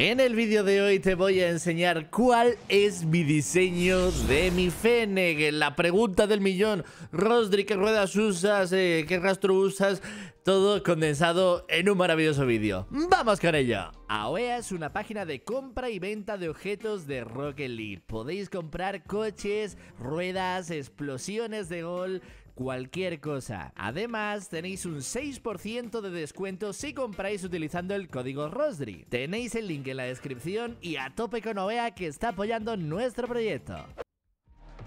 En el vídeo de hoy te voy a enseñar cuál es mi diseño de mi Feneg. La pregunta del millón. Rostri, ¿qué ruedas usas? Eh, ¿Qué rastro usas? Todo condensado en un maravilloso vídeo. ¡Vamos con ello! AOEA es una página de compra y venta de objetos de Rocket League. Podéis comprar coches, ruedas, explosiones de gol, cualquier cosa. Además, tenéis un 6% de descuento si compráis utilizando el código ROSDRI. Tenéis el link en la descripción y a tope con OEA que está apoyando nuestro proyecto.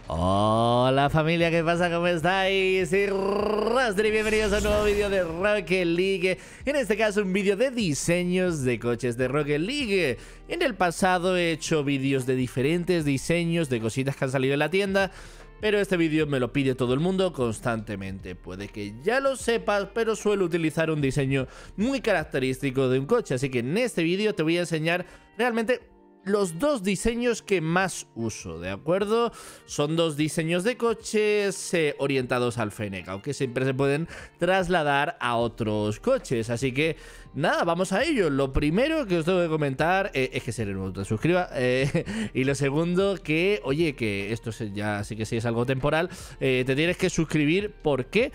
Hola familia, ¿qué pasa? ¿Cómo estáis? ...y ROSDRI bienvenidos a un nuevo vídeo de Rocket League En este caso un vídeo de diseños de coches de Rocket League En el pasado he hecho vídeos de diferentes diseños, de cositas que han salido en la tienda pero este vídeo me lo pide todo el mundo constantemente. Puede que ya lo sepas, pero suelo utilizar un diseño muy característico de un coche, así que en este vídeo te voy a enseñar realmente los dos diseños que más uso, ¿de acuerdo? Son dos diseños de coches eh, orientados al Fennec, aunque siempre se pueden trasladar a otros coches. Así que, nada, vamos a ello. Lo primero que os tengo que comentar eh, es que se no te suscriba. Eh, y lo segundo, que, oye, que esto ya sí que si es algo temporal, te tienes que suscribir. ¿Por qué?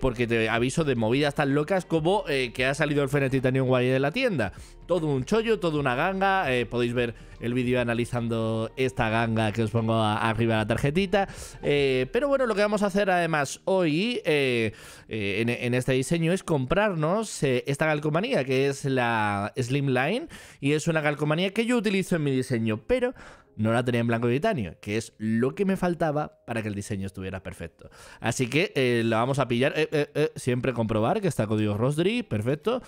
porque te aviso de movidas tan locas como que ha salido el Fennec Titanium Guay de la tienda todo un chollo, toda una ganga. Eh, podéis ver el vídeo analizando esta ganga que os pongo arriba de la tarjetita. Eh, pero bueno, lo que vamos a hacer además hoy eh, en, este diseño es comprarnos esta calcomanía que es la Slimline y es una calcomanía que yo utilizo en mi diseño, pero no la tenía en blanco y titanio, que es lo que me faltaba para que el diseño estuviera perfecto. Así que la vamos a pillar, siempre comprobar que está código Rosdri, perfecto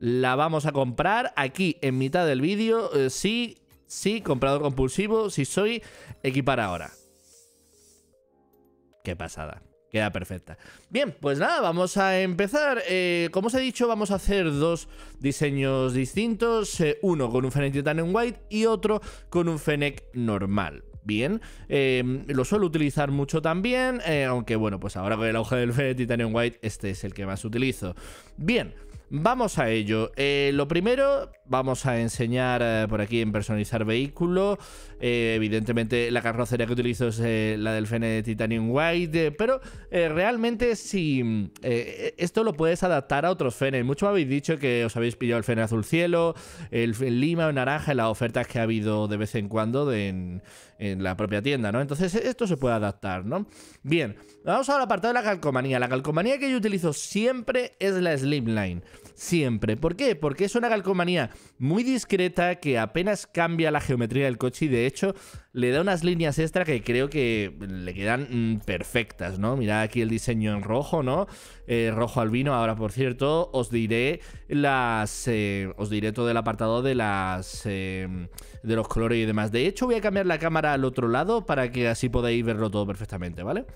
la vamos a comprar aquí en mitad del vídeo. Eh, sí, sí, comprador compulsivo, si soy, equipar ahora. Qué pasada. Queda perfecta. Bien, pues nada, vamos a empezar. Eh, como os he dicho, vamos a hacer dos diseños distintos. Eh, uno con un Fennec Titanium White y otro con un fenec normal bien. Em, lo suelo utilizar mucho también, aunque bueno, pues ahora con el auge del Fennec Titanium White, este es el que más utilizo. Bien. Vamos a ello. Eh, lo primero, vamos a enseñar eh, por aquí en personalizar vehículo. Eh, evidentemente, la carrocería que utilizo es la del Fene Titanium White, pero realmente si mm, esto lo puedes adaptar a otros Fenes. Muchos habéis dicho que os habéis pillado el Fene Azul Cielo, el, Lima o Naranja, las ofertas que ha habido de vez en cuando en, la propia tienda, ¿no? Entonces e, esto se puede adaptar, ¿no? Bien, vamos al apartado de la calcomanía. La calcomanía que yo utilizo siempre es la Slimline siempre. ¿Por qué? Porque es una calcomanía muy discreta que apenas cambia la geometría del coche y de hecho le da unas líneas extra que creo que le quedan mm, perfectas, ¿no? Mirad aquí el diseño en rojo, ¿no? Eh, rojo albino. Ahora, por cierto, os diré las. Eh, os diré todo el apartado de las. Em, de los colores y demás. De hecho, voy a cambiar la cámara al otro lado para que así podáis verlo todo perfectamente, ¿vale?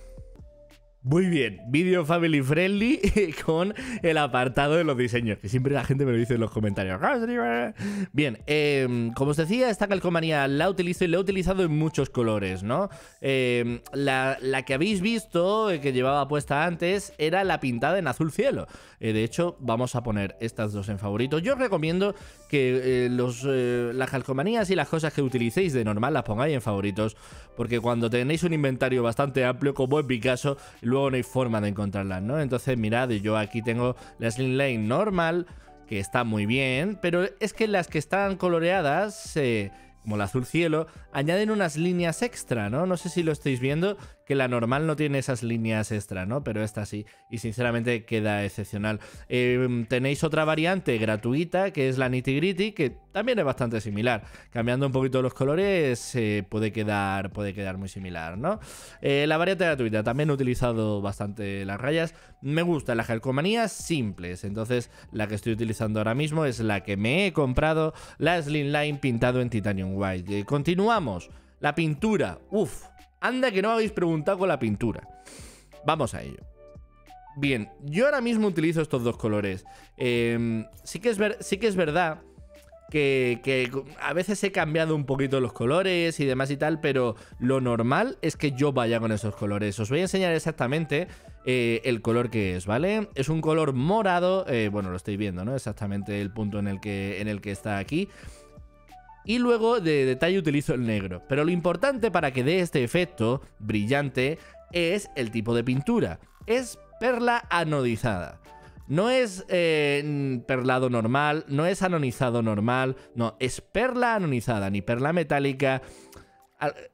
Muy bien, vídeo family friendly con el apartado de los diseños, que siempre la gente me lo dice en los comentarios. Ah, eh. Bien, em, como os decía, esta calcomanía la utilizo y la he utilizado en muchos colores, ¿no? Em, la, que habéis visto, eh, que llevaba puesta antes, era la pintada en azul cielo. Eh, de hecho, vamos a poner estas dos en favoritos. Yo os recomiendo que los, las calcomanías y las cosas que utilicéis de normal las pongáis en favoritos, porque cuando tenéis un inventario bastante amplio, como en mi caso, luego no hay forma de encontrarlas, ¿no? Entonces, mirad, yo aquí tengo la Slim Lane normal, que está muy bien, pero es que las que están coloreadas, eh, como el azul cielo, añaden unas líneas extra, ¿no? No sé si lo estáis viendo, que la normal no tiene esas líneas extra, ¿no? Pero esta sí, y sinceramente queda excepcional. Em, tenéis otra variante gratuita, que es la Nitty Gritty, que también es bastante similar. Cambiando un poquito los colores, eh, puede, quedar, puede quedar muy similar, ¿no? Eh, la variante gratuita, también he utilizado bastante las rayas. Me gustan las calcomanías simples, entonces la que estoy utilizando ahora mismo es la que me he comprado, la line pintado en Titanium White. Eh, continuamos. La pintura, ¡Uf! Anda que no habéis preguntado con la pintura. Vamos a ello. Bien, yo ahora mismo utilizo estos dos colores. Em, sí, que es verdad que, a veces he cambiado un poquito los colores y demás y tal, pero lo normal es que yo vaya con esos colores. Os voy a enseñar exactamente eh, el color que es, ¿vale? Es un color morado, eh, bueno, lo estoy viendo, ¿no? Exactamente el punto en el que está aquí y luego de detalle utilizo el negro. Pero lo importante para que dé este efecto brillante es el tipo de pintura. Es perla anodizada. No es eh, perlado normal, no es anonizado normal, no, es perla anonizada, ni perla metálica.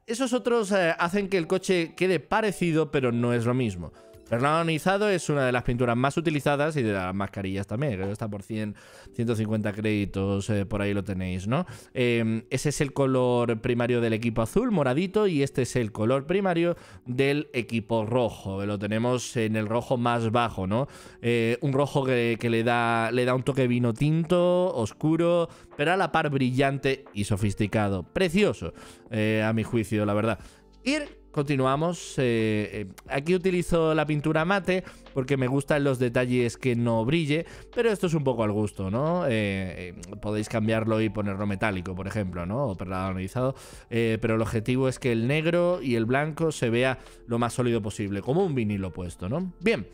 Esos otros eh, hacen que el coche quede parecido, pero no es lo mismo. Ranonizado es una de las pinturas más utilizadas y de las mascarillas también, está por 100, 150 créditos, eh, por ahí lo tenéis, ¿no? Em, ese es el color primario del equipo azul, moradito, y este es el color primario del equipo rojo, lo tenemos en el rojo más bajo, ¿no? Eh, un rojo que, le, da, le da un toque vino tinto, oscuro, pero a la par brillante y sofisticado. Precioso, eh, a mi juicio, la verdad. Ir continuamos. Eh, eh, aquí utilizo la pintura mate porque me gustan los detalles que no brille, pero esto es un poco al gusto, ¿no? Eh, podéis cambiarlo y ponerlo metálico, por ejemplo, ¿no? O perladonizado, pero el objetivo es que el negro y el blanco se vea lo más sólido posible, como un vinilo puesto, ¿no? Bien,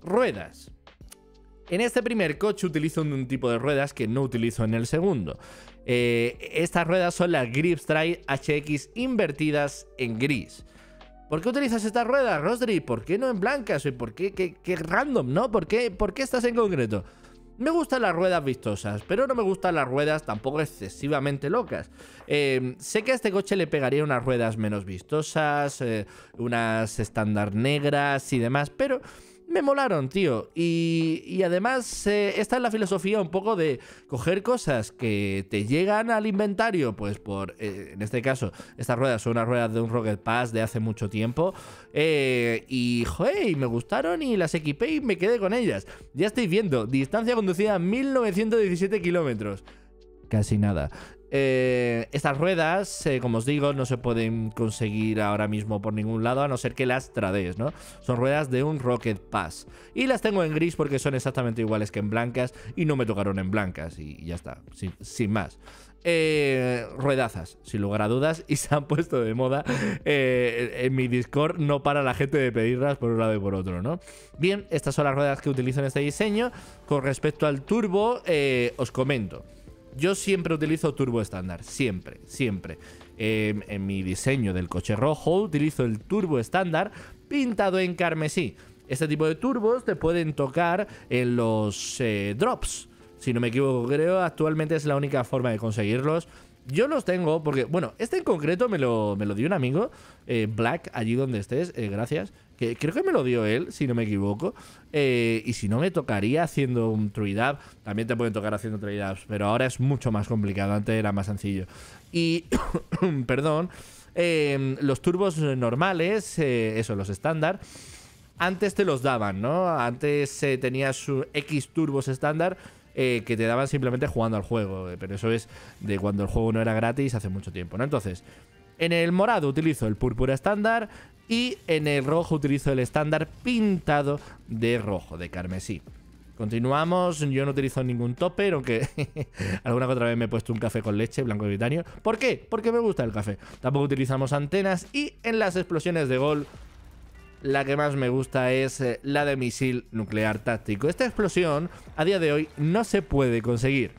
ruedas. En este primer coche utilizo un tipo de ruedas que no utilizo en el segundo. Eh, estas ruedas son las Gripstride HX invertidas en gris. ¿Por qué utilizas estas ruedas, Rodri? ¿Por qué no en blancas? por qué, qué, random, no? ¿Por qué, ¿Por qué estás en concreto? Me gustan las ruedas vistosas, pero no me gustan las ruedas tampoco excesivamente locas. Eh, sé que a este coche le pegaría unas ruedas menos vistosas, eh, unas estándar negras y demás, pero me molaron, tío. Y, y además, eh, esta es la filosofía un poco de coger cosas que te llegan al inventario, pues por, eh, en este caso, estas ruedas son unas ruedas de un Rocket Pass de hace mucho tiempo. Eh, y, joder, me gustaron y las equipé y me quedé con ellas. Ya estoy viendo, distancia conducida 1917 kilómetros. Casi nada. Eh, estas ruedas, eh, como os digo, no se pueden conseguir ahora mismo por ningún lado, a no ser que las trades, ¿no? Son ruedas de un Rocket Pass. Y las tengo en gris porque son exactamente iguales que en blancas y no me tocaron en blancas y ya está, sin, más. Eh, ruedazas, sin lugar a dudas, y se han puesto de moda. en mi Discord no para la gente de pedirlas por un lado y por otro, ¿no? Bien, estas son las ruedas que utilizo en este diseño. Con respecto al turbo, os comento. Yo siempre utilizo turbo estándar, siempre, siempre. Em, en mi diseño del coche rojo utilizo el turbo estándar pintado en carmesí. Este tipo de turbos te pueden tocar en los eh, drops si no me equivoco, creo, actualmente es la única forma de conseguirlos. Yo los tengo porque, bueno, este en concreto me lo, me lo dio un amigo, eh, Black, allí donde estés, eh, gracias. Que creo que me lo dio él, si no me equivoco. Eh, y si no, me tocaría haciendo un trade También te pueden tocar haciendo trade pero ahora es mucho más complicado. Antes era más sencillo. Y, perdón, em, los turbos normales, eso, los estándar antes te los daban, ¿no? Antes tenía tenías X turbos estándar eh, que te daban simplemente jugando al juego. Eh, pero eso es de cuando el juego no era gratis hace mucho tiempo, ¿no? Entonces, en el morado utilizo el púrpura estándar y en el rojo utilizo el estándar pintado de rojo, de carmesí. Continuamos, yo no utilizo ningún topper, aunque alguna que otra vez me he puesto un café con leche, blanco y titanio, ¿Por qué? Porque me gusta el café. Tampoco utilizamos antenas y en las explosiones de gol la que más me gusta es eh, la de misil nuclear táctico. Esta explosión a día de hoy no se puede conseguir.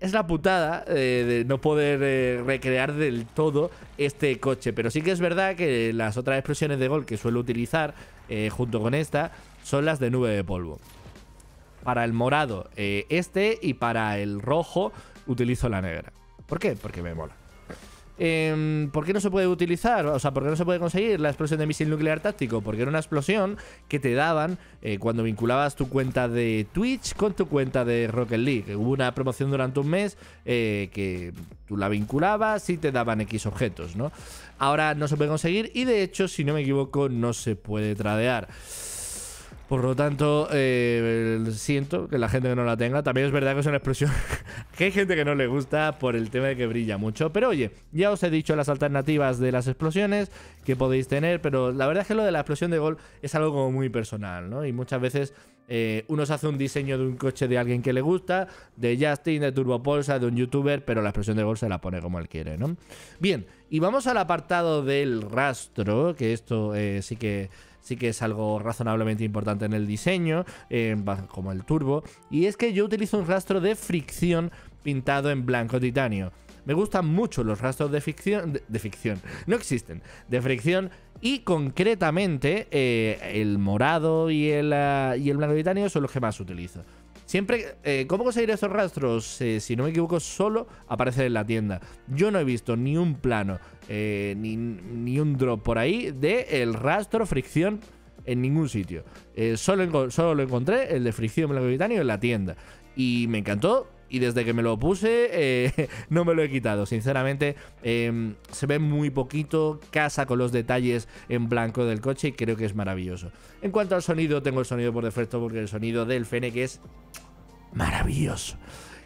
Es la putada eh, de no poder eh, recrear del todo este coche, pero sí que es verdad que las otras explosiones de gol que suelo utilizar junto con esta son las de nube de polvo. Para el morado este y para el rojo utilizo la negra. ¿Por qué? Porque me mola. Em, ¿por qué no se puede utilizar? O sea, ¿por qué no se puede conseguir la explosión de misil nuclear táctico? Porque era una explosión que te daban eh, cuando vinculabas tu cuenta de Twitch con tu cuenta de Rocket League. Hubo una promoción durante un mes eh, que tú la vinculabas y te daban X objetos, ¿no? Ahora no se puede conseguir y de hecho, si no me equivoco, no se puede tradear. Por lo tanto, eh, siento que la gente que no la tenga. También es verdad que es una explosión que hay gente que no le gusta por el tema de que brilla mucho. Pero oye, ya os he dicho las alternativas de las explosiones que podéis tener. Pero la verdad es que lo de la explosión de gol es algo como muy personal, ¿no? Y muchas veces eh, uno se hace un diseño de un coche de alguien que le gusta, de Justin, de Turbopolsa, de un youtuber, pero la explosión de gol se la pone como él quiere, ¿no? Bien, y vamos al apartado del rastro, que esto eh, sí que sí que es algo razonablemente importante en el diseño, como el turbo, y es que yo utilizo un rastro de fricción pintado en blanco titanio. Me gustan mucho los rastros de ficción. De, ficción. No existen. De fricción. Y concretamente, eh, el morado y el, ah, y el blanco titanio son los que más utilizo. Siempre, eh, ¿cómo conseguir esos rastros? Eh, si no me equivoco, solo aparece en la tienda. Yo no he visto ni un plano, eh, ni, un drop por ahí de el rastro fricción en ningún sitio. solo, solo lo encontré, el de fricción blanco en la tienda. Y me encantó y desde que me lo puse eh, no me lo he quitado. Sinceramente, eh, se ve muy poquito, casa con los detalles en blanco del coche y creo que es maravilloso. En cuanto al sonido, tengo el sonido por defecto porque el sonido del Fennec es maravilloso.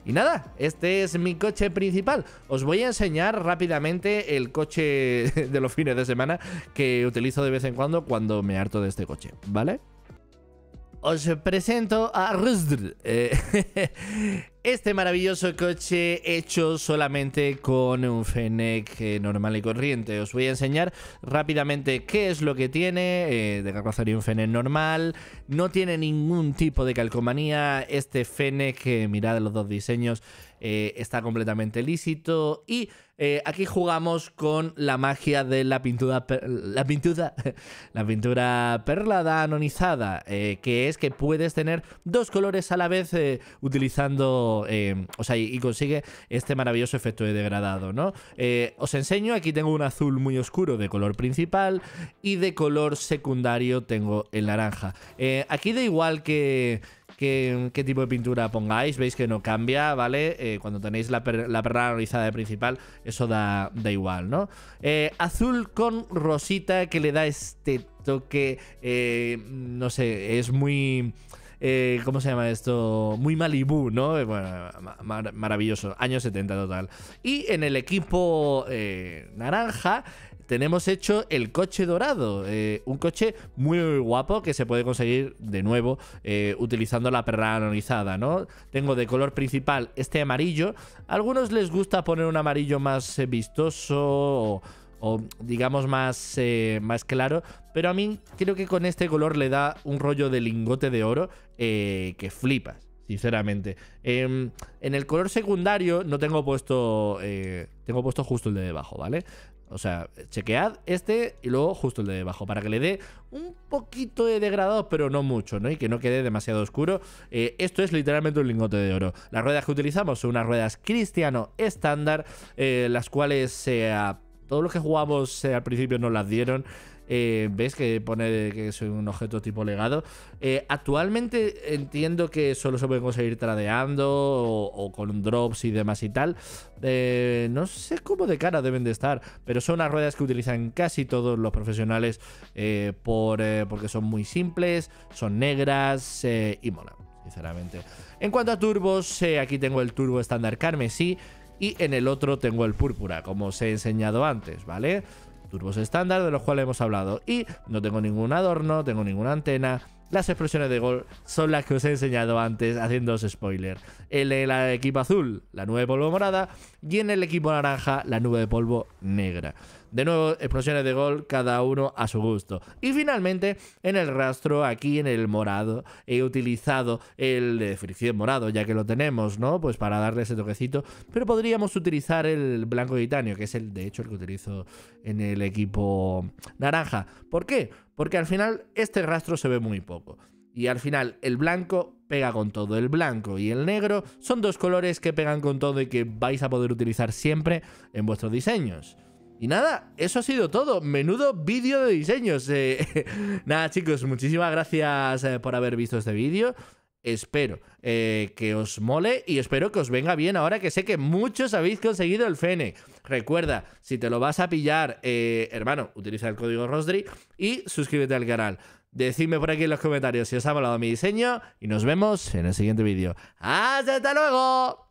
Y nada, este es mi coche principal. Os voy a enseñar rápidamente el coche de los fines de semana que utilizo de vez en cuando cuando me harto de este coche, ¿vale? os presento a Rusdr. Eh, este maravilloso coche hecho solamente con un Fennec eh, normal y corriente. Os voy a enseñar rápidamente qué es lo que tiene eh, de carrocería un Fennec normal. No tiene ningún tipo de calcomanía. Este Fennec, eh, mirad los dos diseños, eh, está completamente lícito y eh, aquí jugamos con la magia de la pintura, la pintura, la pintura perlada anonizada, eh, que es que puedes tener dos colores a la vez utilizando, o sea, y, consigue este maravilloso efecto de degradado, ¿no? os enseño, aquí tengo un azul muy oscuro de color principal y de color secundario tengo el naranja. aquí da igual que qué, tipo de pintura pongáis, veis que no cambia, ¿vale? Eh, cuando tenéis la, perra analizada de principal, eso da, da igual, ¿no? Eh, azul con rosita que le da este toque, eh, no sé, es muy... ¿cómo se llama esto? Muy Malibú, ¿no? Bueno, maravilloso, años 70 total. Y en el equipo eh, naranja tenemos hecho el coche dorado. Eh, un coche muy, guapo que se puede conseguir de nuevo eh, utilizando la perra anonizada, ¿no? Tengo de color principal este amarillo. A algunos les gusta poner un amarillo más eh, vistoso o, digamos más, más claro, pero a mí creo que con este color le da un rollo de lingote de oro que flipas sinceramente. Em, en el color secundario no tengo puesto. tengo puesto justo el de debajo, ¿vale? O sea, chequead este y luego justo el de debajo para que le dé un poquito de degradado, pero no mucho, ¿no? Y que no quede demasiado oscuro. Eh, esto es literalmente un lingote de oro. Las ruedas que utilizamos son unas ruedas cristiano estándar, eh, las cuales se... Eh, todos los que jugamos eh, al principio nos las dieron. Eh, ¿Ves que pone que soy un objeto tipo legado? Eh, actualmente entiendo que solo se puede conseguir tradeando o, con drops y demás y tal. no sé cómo de cara deben de estar, pero son unas ruedas que utilizan casi todos los profesionales por, porque son muy simples, son negras y mola, sinceramente. En cuanto a turbos, aquí tengo el turbo estándar carmesí y en el otro tengo el púrpura, como os he enseñado antes, ¿vale? Turbos estándar de los cuales hemos hablado y no tengo ningún adorno, tengo ninguna antena. Las expresiones de gol son las que os he enseñado antes haciéndoos spoiler. En el equipo azul, la nube de polvo morada y en el equipo naranja, la nube de polvo negra. De nuevo, explosiones de gol, cada uno a su gusto. Y finalmente, en el rastro, aquí en el morado, he utilizado el de fricción morado, ya que lo tenemos, ¿no? Pues para darle ese toquecito. Pero podríamos utilizar el blanco titanio, que es el, de hecho, el que utilizo en el equipo naranja. ¿Por qué? Porque al final este rastro se ve muy poco. Y al final el blanco pega con todo. El blanco y el negro son dos colores que pegan con todo y que vais a poder utilizar siempre en vuestros diseños. Y nada, eso ha sido todo. Menudo vídeo de diseños. Eh. nada, chicos, muchísimas gracias eh, por haber visto este vídeo. Espero eh, que os mole y espero que os venga bien ahora que sé que muchos habéis conseguido el Fene. Recuerda, si te lo vas a pillar, hermano, utiliza el código Rosdry y suscríbete al canal. Decidme por aquí en los comentarios si os ha molado mi diseño y nos vemos en el siguiente vídeo. ¡Hasta luego!